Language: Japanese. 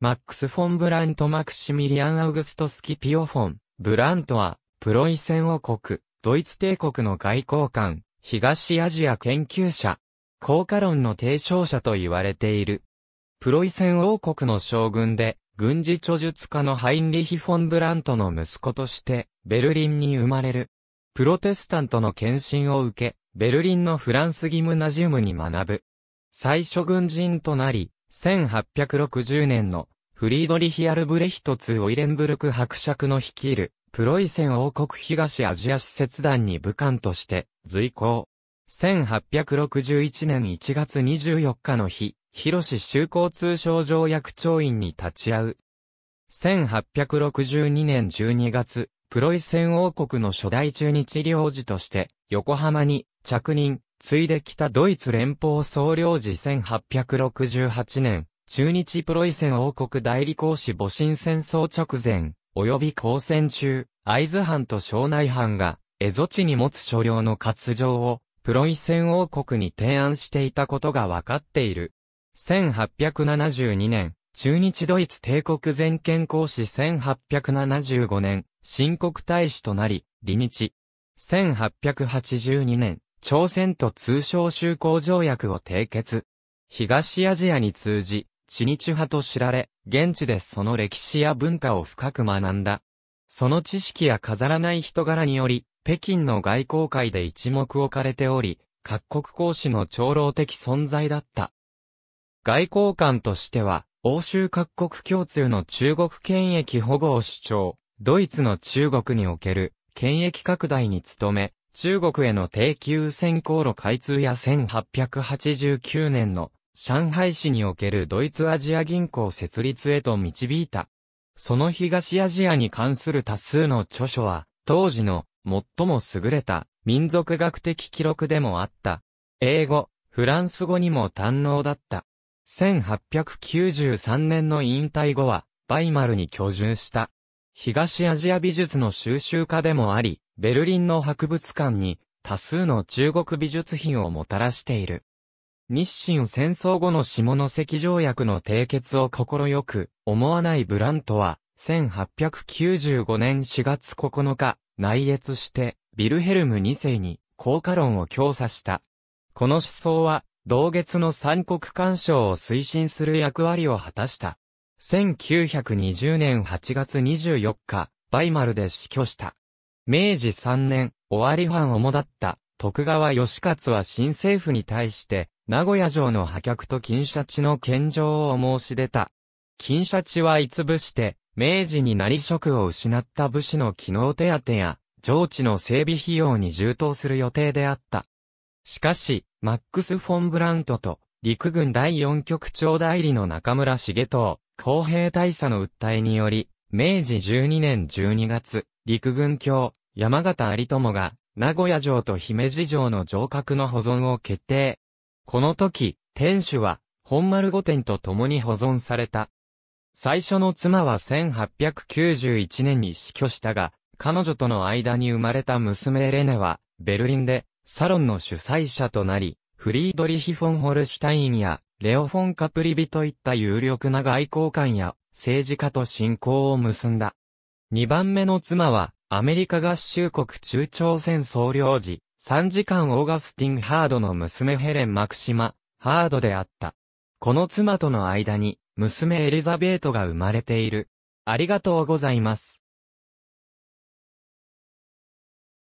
マックス・フォン・ブラント・マクシミリアン・アウグストスキ・ピオフォン、ブラントは、プロイセン王国、ドイツ帝国の外交官、東アジア研究者、効果論の提唱者と言われている。プロイセン王国の将軍で、軍事著述家のハインリヒ・フォン・ブラントの息子として、ベルリンに生まれる。プロテスタントの献身を受け、ベルリンのフランスギムナジウムに学ぶ。最初軍人となり、1860年のフリードリヒ・アルブレヒト2オイレンブルク伯爵の率いる、プロイセン王国東アジア施設団に武官として、随行。1861年1月24日の日、広市州交通省条約調印に立ち会う。1862年12月、プロイセン王国の初代中日領事として、横浜に着任、ついできたドイツ連邦総領事1868年、中日プロイセン王国代理公使戊辰戦争直前、及び交戦中、会津藩と庄内藩が、蝦夷地に持つ所領の割譲を、プロイセン王国に提案していたことが分かっている。1872年、中日ドイツ帝国全権公使1875年、新国大使となり、離日。1882年、朝鮮と通商修行条約を締結。東アジアに通じ、知日派と知られ、現地でその歴史や文化を深く学んだ。その知識や飾らない人柄により、北京の外交界で一目置かれており、各国公使の長老的存在だった。外交官としては、欧州各国共通の中国権益保護を主張、ドイツの中国における権益拡大に努め、中国への低級線航路開通や1889年の上海市におけるドイツアジア銀行設立へと導いた。その東アジアに関する多数の著書は、当時の最も優れた民族学的記録でもあった。英語、フランス語にも堪能だった。1893年の引退後は、バイマルに居住した。東アジア美術の収集家でもあり、ベルリンの博物館に多数の中国美術品をもたらしている。日清戦争後の下関条約の締結を快く思わないブラントは、1895年4月9日、内越して、ビルヘルム2世に、効果論を強査した。この思想は、同月の三国干渉を推進する役割を果たした。1920年8月24日、バイマルで死去した。明治3年、終わり藩をもだった、徳川義勝は新政府に対して、名古屋城の破却と金シャチの献上を申し出た。金シャチはいつぶして、明治になり職を失った武士の機能手当や、上地の整備費用に充当する予定であった。しかし、マックス・フォン・ブラントと、陸軍第四局長代理の中村茂藤、公平大佐の訴えにより、明治12年12月、陸軍卿、山形有友が、名古屋城と姫路城の城郭の保存を決定。この時、天守は、本丸御殿と共に保存された。最初の妻は1891年に死去したが、彼女との間に生まれた娘エレネは、ベルリンで、サロンの主催者となり、フリードリヒ・フォン・ホルシュタインや、レオ・フォン・カプリビといった有力な外交官や、政治家と親交を結んだ。2番目の妻は、アメリカ合衆国中朝鮮総領事、3時間オーガスティン・ハードの娘ヘレン・マクシマ・ハードであった。この妻との間に、娘エリザベートが生まれている。ありがとうございます。